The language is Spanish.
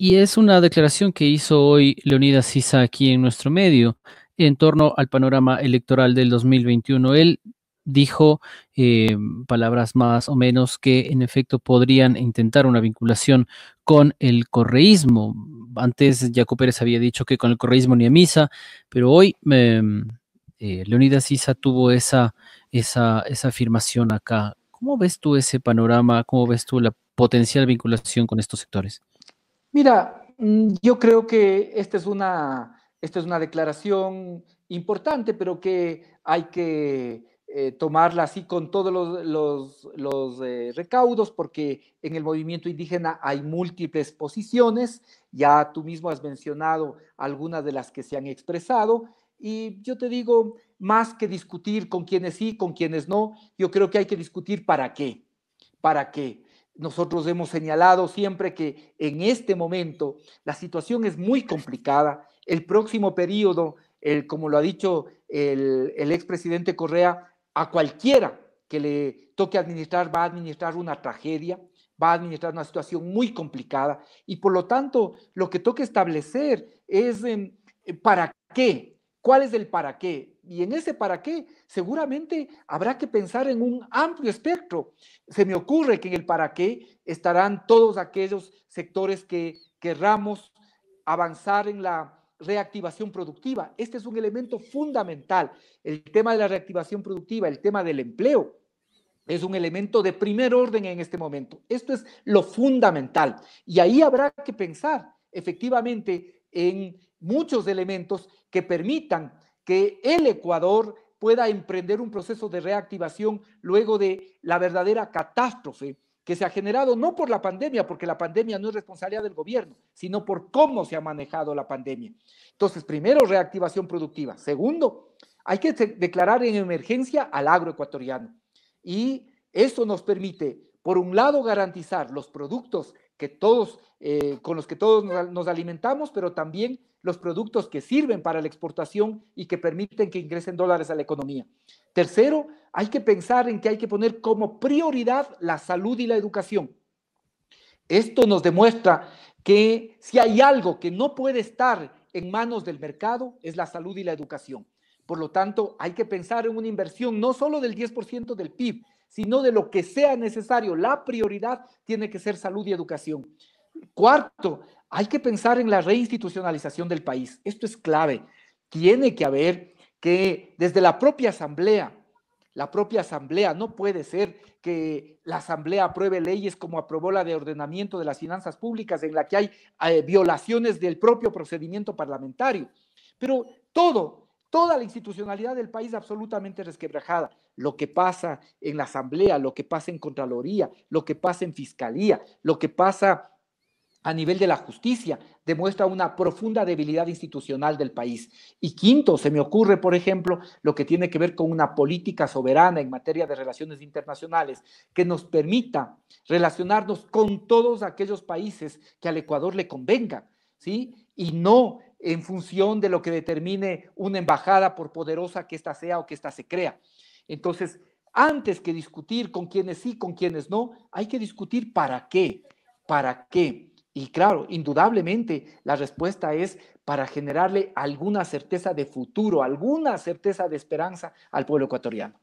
Y es una declaración que hizo hoy Leonidas Sisa aquí en nuestro medio en torno al panorama electoral del 2021. Él dijo em, palabras más o menos que en efecto podrían intentar una vinculación con el correísmo. Antes Jacob Pérez había dicho que con el correísmo ni a misa, pero hoy em, eh, Leonidas Sisa tuvo esa, esa, esa afirmación acá. ¿Cómo ves tú ese panorama? ¿Cómo ves tú la potencial vinculación con estos sectores? Mira, mm, yo creo que esta es una, es una declaración importante, pero que hay que eh, tomarla así con todos los, eh, recaudos, porque en el movimiento indígena hay múltiples posiciones, ya tú mismo has mencionado algunas de las que se han expresado, y yo te digo, más que discutir con quienes sí, con quienes no, yo creo que hay que discutir para qué, para qué. Nosotros hemos señalado siempre que en este momento la situación es muy complicada. El próximo periodo, el, como lo ha dicho el, expresidente Correa, a cualquiera que le toque administrar va a administrar una tragedia, va a administrar una situación muy complicada y por lo tanto lo que toca establecer es em, para qué cuál es el para qué. Y en ese para qué seguramente habrá que pensar en un amplio espectro. Se me ocurre que en el para qué estarán todos aquellos sectores que querramos avanzar en la reactivación productiva. Este es un elemento fundamental. El tema de la reactivación productiva, el tema del empleo, es un elemento de primer orden en este momento. Esto es lo fundamental. Y ahí habrá que pensar efectivamente en muchos elementos que permitan que el Ecuador pueda emprender un proceso de reactivación luego de la verdadera catástrofe que se ha generado no por la pandemia, porque la pandemia no es responsabilidad del gobierno, sino por cómo se ha manejado la pandemia. Entonces, primero, reactivación productiva. Segundo, hay que declarar en emergencia al agroecuatoriano. Y eso nos permite, por un lado, garantizar los productos que todos, eh, con los que todos nos, nos, alimentamos, pero también los productos que sirven para la exportación y que permiten que ingresen dólares a la economía. Tercero, hay que pensar en que hay que poner como prioridad la salud y la educación. Esto nos demuestra que si hay algo que no puede estar en manos del mercado, es la salud y la educación. Por lo tanto, hay que pensar en una inversión no solo del 10% del PIB, sino de lo que sea necesario. La prioridad tiene que ser salud y educación. Cuarto, hay que pensar en la reinstitucionalización del país. Esto es clave. Tiene que haber que desde la propia asamblea, la propia asamblea, no puede ser que la asamblea apruebe leyes como aprobó la de ordenamiento de las finanzas públicas, en la que hay eh, violaciones del propio procedimiento parlamentario. Pero todo, toda la institucionalidad del país absolutamente resquebrajada. Lo que pasa en la Asamblea, lo que pasa en Contraloría, lo que pasa en Fiscalía, lo que pasa a nivel de la justicia, demuestra una profunda debilidad institucional del país. Y quinto, se me ocurre, por ejemplo, lo que tiene que ver con una política soberana en materia de relaciones internacionales que nos permita relacionarnos con todos aquellos países que al Ecuador le convenga, ¿sí? Y no en función de lo que determine una embajada, por poderosa que ésta sea o que ésta se crea. Entonces, antes que discutir con quienes sí, con quienes no, hay que discutir para qué, para qué. Y claro, indudablemente la respuesta es para generarle alguna certeza de futuro, alguna certeza de esperanza al pueblo ecuatoriano.